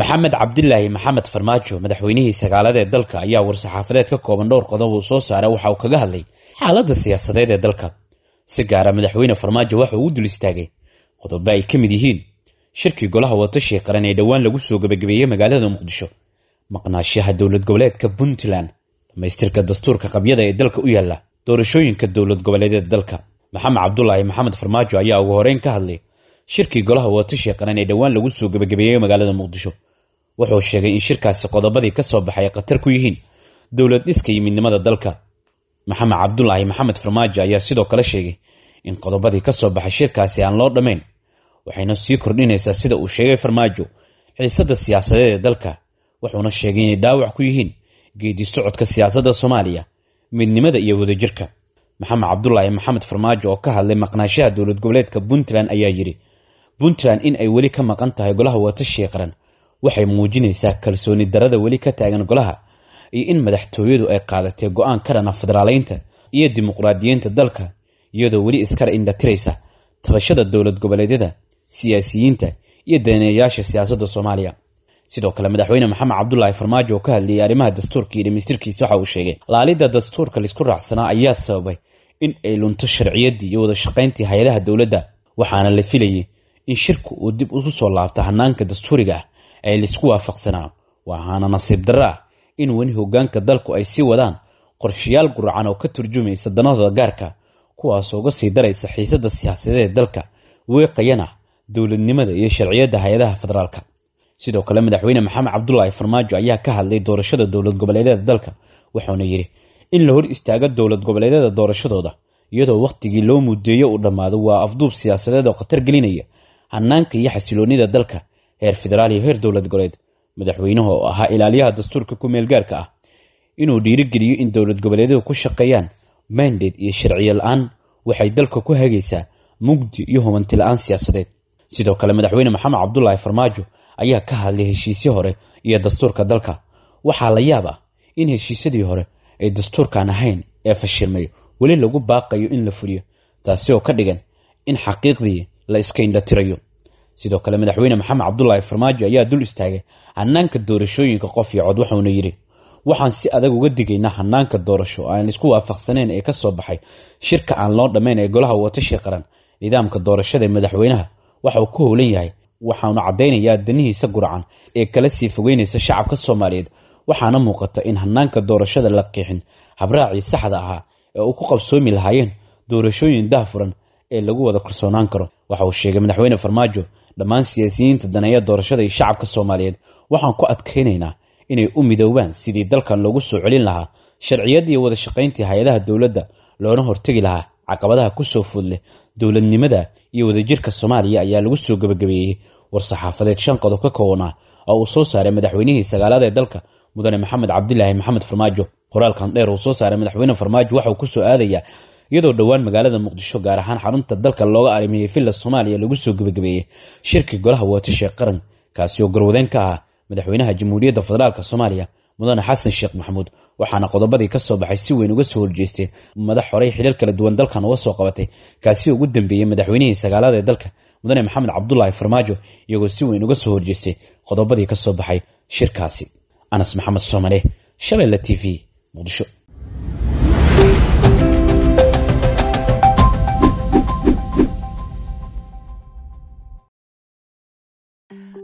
maxamed cabdilaahi maxamed farmaajo madaxweynihii sagaalada ee dalka ayaa war-saxaafadeed ka kooban dhowr qodob uu soo saara waxa uu kaga hadlay xaaladda siyaasadeed ee dalka si gaara madaxweyne farmaajo waxa uu u dul istaagay qodobo ay ka mid yihiin shirkii golaha watashiga qaran ee dhowaan lagu soo gebagabeeyey magaalada muqdisho maqnaashaha dowlad goboleedka puntland dhammaystirka dastuurka qabyada ee dalka u yaalla doorashooyinka dowlad goboleedyada dalka maxamed cabdulaahi maxamed farmaajo ayaa ugu horeyn ka hadlay shirkii golaha watashiga qaran ee dhowaan lagu soo gebagabeeyey magaalada muqdisho wuxuu sheegay in shirkaasi qodobadii ka soo baxay ay khatar ku yihiin dowlad dhiska yimidnimada dalka maxamed cabdulaahi maxamed farmaajo ayaa sidoo kale sheegay in qodobadii ka soo baxay shirkaasi aan loo dhammayn waxayna sii kordhinaysaa sida uu sheegay farmaajo xiisadda siyaasadeed ee dalka wuxuuna sheegay inay dhaawac ku yihiin geedi socodka siyaasadda soomaaliya midnimada iyo wadajirka maxamed cabdulaahi maxamed farmaajo oo ka hadlay maqnaashaha dowlad goboleedka puntland ayaa yidhi puntland in ay weli ka maqan tahay golaha watashiga qaran waxay muujinaysaa kalsooni darada weli ka taagan golaha iyo in madaxtooyadu ay qaadatay go-aan ka dhana federaalaynta iyo dimuqraadiyiinta dalka iyadoo weli iskara indhatiraysa tabashada dowlad goboleedyada siyaasiyiinta iyo daneeyayaasha siyaasadda soomaaliya sidoo kale madaxweyne maxamed cabdulaahi farmaajo oo ka hadlayay arrimaha dastuurka iyo dhamaystiirkiisa waxa uu sheegay laalidda dastuurka laisku raacsanaa ayaa sababay in ay lunto sharciyaddii iyo wada shaqayntii hay-adaha dowladda waxaana la filayay in shirku uu dib usu soo laabto hannaanka dastuuriga ah ee laisku waafaqsanaa waxaana nasiib darro ah in weli hoggaanka dalku ay sii wadaan qorshayaal guracan oo ka turjumaysa danadooda gaarka kuwaasoo uga sii daraysa xiisadda siyaasadeed dalka weeqayana dowladnimada iyo sharciyadda hay-adaha federaalka sidoo kale madaxweyne maxamed cabdulaahi farmaajo ayaa ka hadlay doorashada dowlad goboleedyada dalka wuxuuna yidhi in la hor istaago dowlad goboleedyada doorashadooda iyadoo wakhtigii loo muddeeyo uu dhammaado waa afduub siyaasadeed oo khatar gelinaya hanaanka iyo xasiloonnida dalka heer federaal iyo heer dowlad goleed madaxweynaha oo ahaa ilaaliyaha dastuurka ku meelgaarka ah inuu dhiirigeliyo in dowlad goboleedyadu ku shaqeeyaan mandate iyo sharciyo la-aan waxay dalka ku hagaysaa mugdi iyo hubanti la-aan siyaasadeed sidoo kale madaxweyne maxamed cabdulaahi farmaajo ayaa ka hadlay heshiisyo hore iyo dastuurka dalka waxaa la yaab ah in heshiisyadii hore ay dastuurkaan ahayn ee fashilmay weli lagu baaqayo in la fuliyo taasi oo ka dhigan in xaqiiqdii la iska indhatirayo sidoo kale madaxweyne maxamed cabdulaahi farmaajo ayaa dul istaagay hanaanka doorashooyinka qof iyo cod waxuuna yidhi waxaan si adag uga digaynaa hanaanka doorasho aan isku waafaqsaneyn ee ka soo baxay shirka aan loo dhammayn ee golaha watashi qaran nidaamka doorashada madaxweynaha waxa uu ku howlan yahay waxaanu caddaynayaa danihiisa guracan ee kala sii fogeynaysa shacabka soomaaliyeed waxaana muuqata in hanaanka doorashada la qiixin habraacii saxda ahaa ee uu ku qabsoomi lahaayeen doorashooyin furan ee lagu wada kalsoonaan karo waxa uu sheegay madaxweyne farmaajo dhammaan siyaasiyiinta daneeya doorashada iyo shacabka soomaaliyeed waxaan ku adkaynaynaa inay u midoobaan sidii dalkan loogu soo celin lahaa sharciyad iyo wada shaqayntii hay-adaha dowladda loona hortegi lahaa caqabadaha ku soo food dowladnimada iyo wadajirka soomaaliya ayaa lagu soo gebagabeeyey war-saxaafadeed shan qodob ka koowan ah oo uu soo saaray madaxweynihii sagaalaad ee dalka mudane maxamed cabdilaahi maxamed farmaajo qoraalkan dheer uu soo saaray madaxweyne farmaajo waxa uu ku soo aadayaa iyadoo dhowaan magaalada muqdisho gaar ahaan xarunta dalka looga arimeeyey villa soomaaliya lagu soo gebagabeeyey shirkii golaha waatishe qaran kaasi oo garwadeen ka ah madaxweynaha jamhuuriyadda federaalk soomaaliya mudane xasan sheekh maxamuud waxaana qodobadii ka soo baxay si weyn uga soo horjeestay madax horay xilal kala duwan dalkan uga soo qabatay kaasi ugu dambeeyey madaxweynihii sagaalaad ee dalka mudane maxamed cabdulaahi farmaajo iyagoo si weyn uga soo horjeestay qodobadii ka soo baxay shirkaasi anas maxamed soomale shabeelle t v muqdisho